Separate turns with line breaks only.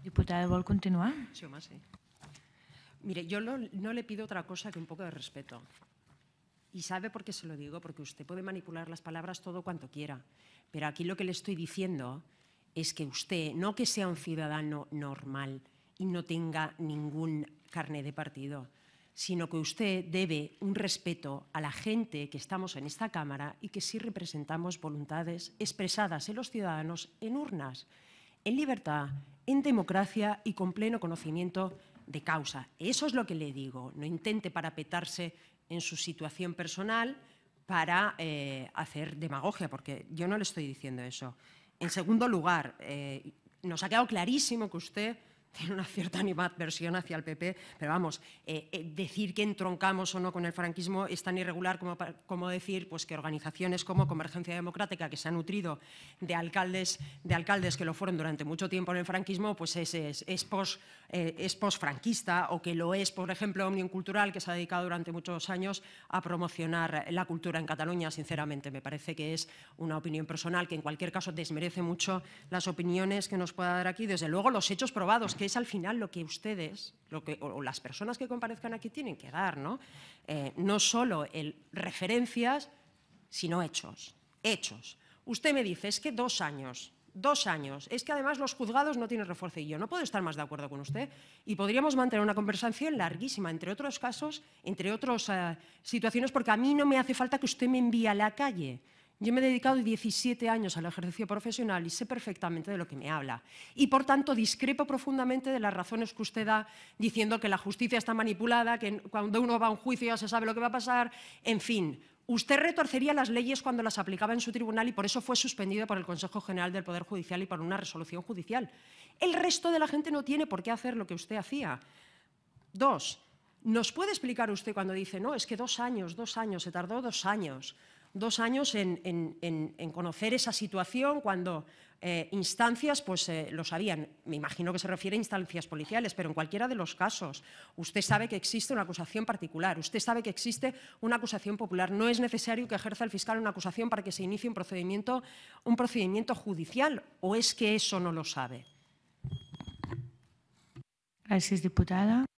Diputada, vol continuar? Sí, más, sí. Mire, yo no, le pido otra cosa que un poco de respeto. Y sabe por qué se lo digo, porque usted puede manipular las palabras todo cuanto quiera. Pero aquí lo que le estoy diciendo es que usted, no que sea un ciudadano normal y no tenga ningún carné de partido, sino que usted debe un respeto a la gente que estamos en esta Cámara y que sí representamos voluntades expresadas en los ciudadanos en urnas en libertad, en democracia y con pleno conocimiento de causa. Eso es lo que le digo. No intente parapetarse en su situación personal para eh, hacer demagogia, porque yo no le estoy diciendo eso. En segundo lugar, eh, nos ha quedado clarísimo que usted tiene una cierta animadversión hacia el PP, pero vamos, eh, eh, decir que entroncamos o no con el franquismo es tan irregular como, decir pues, que organizaciones como Convergencia Democrática, que se ha nutrido de alcaldes, de alcaldes que lo fueron durante mucho tiempo en el franquismo, pues es, es, es post, eh, franquista o que lo es, por ejemplo, Omnium Cultural, que se ha dedicado durante muchos años a promocionar la cultura en Cataluña, sinceramente. Me parece que es una opinión personal que en cualquier caso desmerece mucho las opiniones que nos pueda dar aquí. Desde luego, los hechos probados que es al final lo que ustedes lo que, o, las personas que comparezcan aquí tienen que dar, ¿no? Eh, solo referencias, sino hechos. Hechos. Usted me dice, es que dos años, dos años, es que además los juzgados no tienen refuerzo y yo no puedo estar más de acuerdo con usted y podríamos mantener una conversación larguísima, entre otros casos, entre otras eh, situaciones, porque a mí no me hace falta que usted me envíe a la calle. Yo me he dedicado 17 años al ejercicio profesional y sé perfectamente de lo que me habla. Y por tanto discrepo profundamente de las razones que usted da diciendo que la justicia está manipulada, que cuando uno va a un juicio ya se sabe lo que va a pasar, en fin. Usted retorcería las leyes cuando las aplicaba en su tribunal y por eso fue suspendido por el Consejo General del Poder Judicial y por una resolución judicial. El resto de la gente no tiene por qué hacer lo que usted hacía. Dos, ¿nos puede explicar usted cuando dice, no, es que dos años, dos años, se tardó dos años? dos años en, conocer esa situación cuando eh, instancias pues eh, lo sabían. Me imagino que se refiere a instancias policiales, pero en cualquiera de los casos usted sabe que existe una acusación particular, usted sabe que existe una acusación popular. No es necesario que ejerza el fiscal una acusación para que se inicie un procedimiento, un procedimiento judicial, o es que eso no lo sabe. Gracias, diputada.